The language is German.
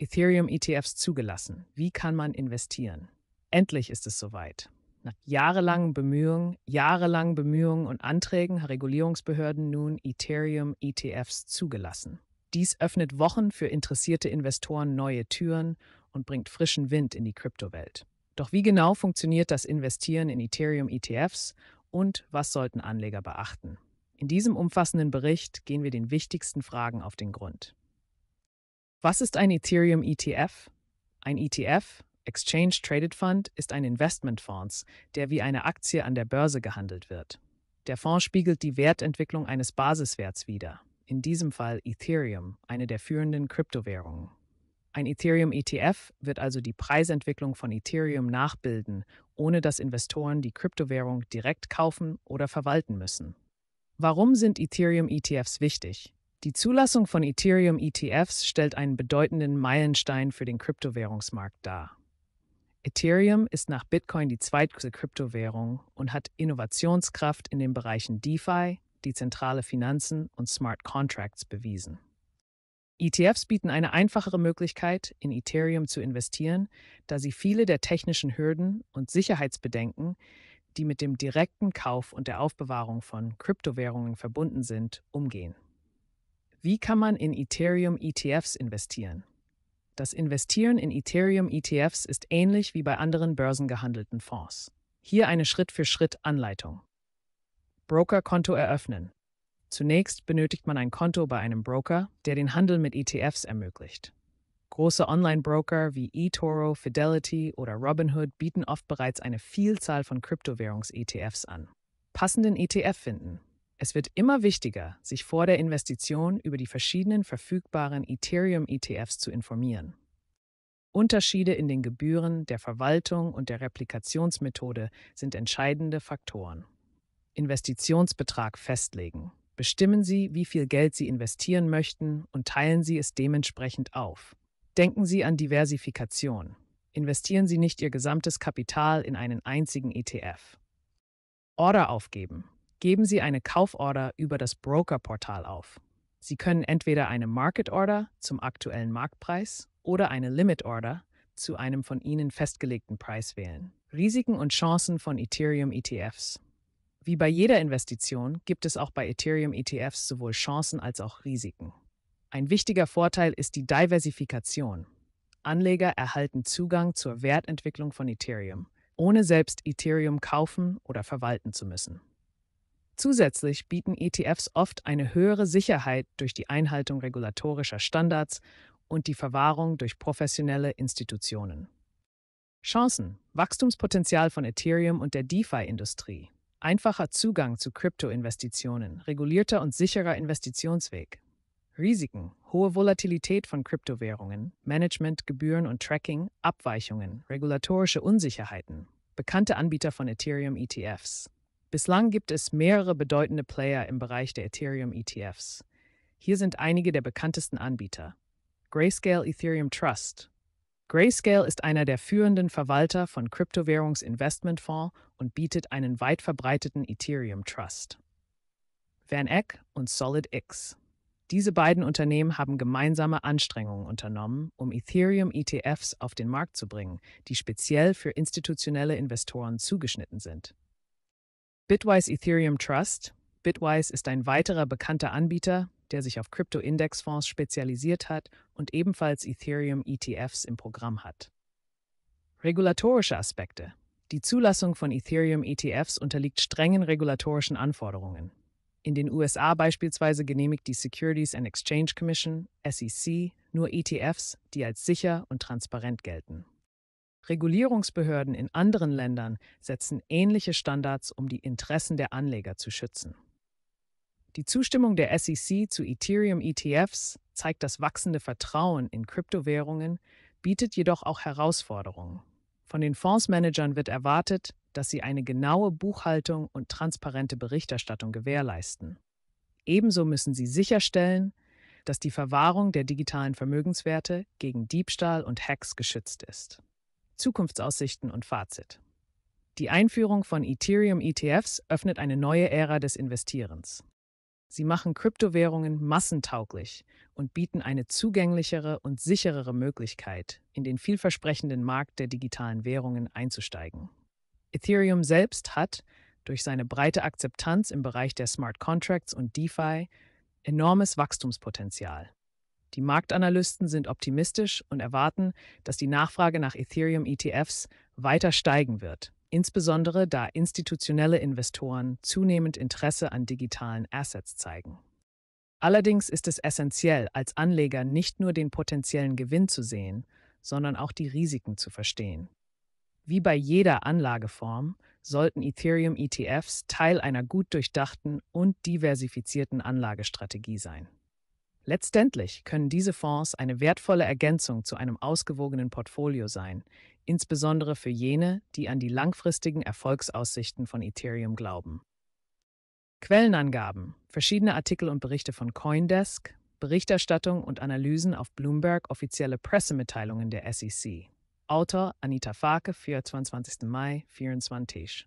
Ethereum-ETFs zugelassen. Wie kann man investieren? Endlich ist es soweit. Nach jahrelangen Bemühungen, jahrelangen Bemühungen und Anträgen haben Regulierungsbehörden nun Ethereum-ETFs zugelassen. Dies öffnet Wochen für interessierte Investoren neue Türen und bringt frischen Wind in die Kryptowelt. Doch wie genau funktioniert das Investieren in Ethereum-ETFs und was sollten Anleger beachten? In diesem umfassenden Bericht gehen wir den wichtigsten Fragen auf den Grund. Was ist ein Ethereum ETF? Ein ETF, Exchange Traded Fund, ist ein Investmentfonds, der wie eine Aktie an der Börse gehandelt wird. Der Fonds spiegelt die Wertentwicklung eines Basiswerts wider, in diesem Fall Ethereum, eine der führenden Kryptowährungen. Ein Ethereum ETF wird also die Preisentwicklung von Ethereum nachbilden, ohne dass Investoren die Kryptowährung direkt kaufen oder verwalten müssen. Warum sind Ethereum ETFs wichtig? Die Zulassung von Ethereum-ETFs stellt einen bedeutenden Meilenstein für den Kryptowährungsmarkt dar. Ethereum ist nach Bitcoin die zweitgrößte Kryptowährung und hat Innovationskraft in den Bereichen DeFi, dezentrale Finanzen und Smart Contracts bewiesen. ETFs bieten eine einfachere Möglichkeit, in Ethereum zu investieren, da sie viele der technischen Hürden und Sicherheitsbedenken, die mit dem direkten Kauf und der Aufbewahrung von Kryptowährungen verbunden sind, umgehen. Wie kann man in Ethereum ETFs investieren? Das Investieren in Ethereum ETFs ist ähnlich wie bei anderen börsengehandelten Fonds. Hier eine Schritt-für-Schritt-Anleitung. Brokerkonto eröffnen. Zunächst benötigt man ein Konto bei einem Broker, der den Handel mit ETFs ermöglicht. Große Online-Broker wie eToro, Fidelity oder Robinhood bieten oft bereits eine Vielzahl von Kryptowährungs-ETFs an. Passenden ETF finden es wird immer wichtiger, sich vor der Investition über die verschiedenen verfügbaren Ethereum-ETFs zu informieren. Unterschiede in den Gebühren, der Verwaltung und der Replikationsmethode sind entscheidende Faktoren. Investitionsbetrag festlegen. Bestimmen Sie, wie viel Geld Sie investieren möchten und teilen Sie es dementsprechend auf. Denken Sie an Diversifikation. Investieren Sie nicht Ihr gesamtes Kapital in einen einzigen ETF. Order aufgeben geben Sie eine Kauforder über das Broker-Portal auf. Sie können entweder eine Market Order zum aktuellen Marktpreis oder eine Limit Order zu einem von Ihnen festgelegten Preis wählen. Risiken und Chancen von Ethereum ETFs. Wie bei jeder Investition gibt es auch bei Ethereum ETFs sowohl Chancen als auch Risiken. Ein wichtiger Vorteil ist die Diversifikation. Anleger erhalten Zugang zur Wertentwicklung von Ethereum, ohne selbst Ethereum kaufen oder verwalten zu müssen. Zusätzlich bieten ETFs oft eine höhere Sicherheit durch die Einhaltung regulatorischer Standards und die Verwahrung durch professionelle Institutionen. Chancen, Wachstumspotenzial von Ethereum und der DeFi-Industrie, einfacher Zugang zu Kryptoinvestitionen, regulierter und sicherer Investitionsweg. Risiken, hohe Volatilität von Kryptowährungen, Management, Gebühren und Tracking, Abweichungen, regulatorische Unsicherheiten, bekannte Anbieter von Ethereum-ETFs. Bislang gibt es mehrere bedeutende Player im Bereich der Ethereum ETFs. Hier sind einige der bekanntesten Anbieter. Grayscale Ethereum Trust. Grayscale ist einer der führenden Verwalter von Kryptowährungsinvestmentfonds und bietet einen weit verbreiteten Ethereum Trust. VanEck und SolidX. Diese beiden Unternehmen haben gemeinsame Anstrengungen unternommen, um Ethereum-ETFs auf den Markt zu bringen, die speziell für institutionelle Investoren zugeschnitten sind. Bitwise Ethereum Trust. Bitwise ist ein weiterer bekannter Anbieter, der sich auf Krypto-Indexfonds spezialisiert hat und ebenfalls Ethereum-ETFs im Programm hat. Regulatorische Aspekte. Die Zulassung von Ethereum-ETFs unterliegt strengen regulatorischen Anforderungen. In den USA beispielsweise genehmigt die Securities and Exchange Commission, SEC, nur ETFs, die als sicher und transparent gelten. Regulierungsbehörden in anderen Ländern setzen ähnliche Standards, um die Interessen der Anleger zu schützen. Die Zustimmung der SEC zu Ethereum-ETFs zeigt das wachsende Vertrauen in Kryptowährungen, bietet jedoch auch Herausforderungen. Von den Fondsmanagern wird erwartet, dass sie eine genaue Buchhaltung und transparente Berichterstattung gewährleisten. Ebenso müssen sie sicherstellen, dass die Verwahrung der digitalen Vermögenswerte gegen Diebstahl und Hacks geschützt ist. Zukunftsaussichten und Fazit. Die Einführung von Ethereum-ETFs öffnet eine neue Ära des Investierens. Sie machen Kryptowährungen massentauglich und bieten eine zugänglichere und sicherere Möglichkeit, in den vielversprechenden Markt der digitalen Währungen einzusteigen. Ethereum selbst hat, durch seine breite Akzeptanz im Bereich der Smart Contracts und DeFi, enormes Wachstumspotenzial. Die Marktanalysten sind optimistisch und erwarten, dass die Nachfrage nach Ethereum-ETFs weiter steigen wird, insbesondere da institutionelle Investoren zunehmend Interesse an digitalen Assets zeigen. Allerdings ist es essentiell, als Anleger nicht nur den potenziellen Gewinn zu sehen, sondern auch die Risiken zu verstehen. Wie bei jeder Anlageform sollten Ethereum-ETFs Teil einer gut durchdachten und diversifizierten Anlagestrategie sein. Letztendlich können diese Fonds eine wertvolle Ergänzung zu einem ausgewogenen Portfolio sein, insbesondere für jene, die an die langfristigen Erfolgsaussichten von Ethereum glauben. Quellenangaben, verschiedene Artikel und Berichte von Coindesk, Berichterstattung und Analysen auf Bloomberg, offizielle Pressemitteilungen der SEC. Autor Anita Farke, 24. Mai 24.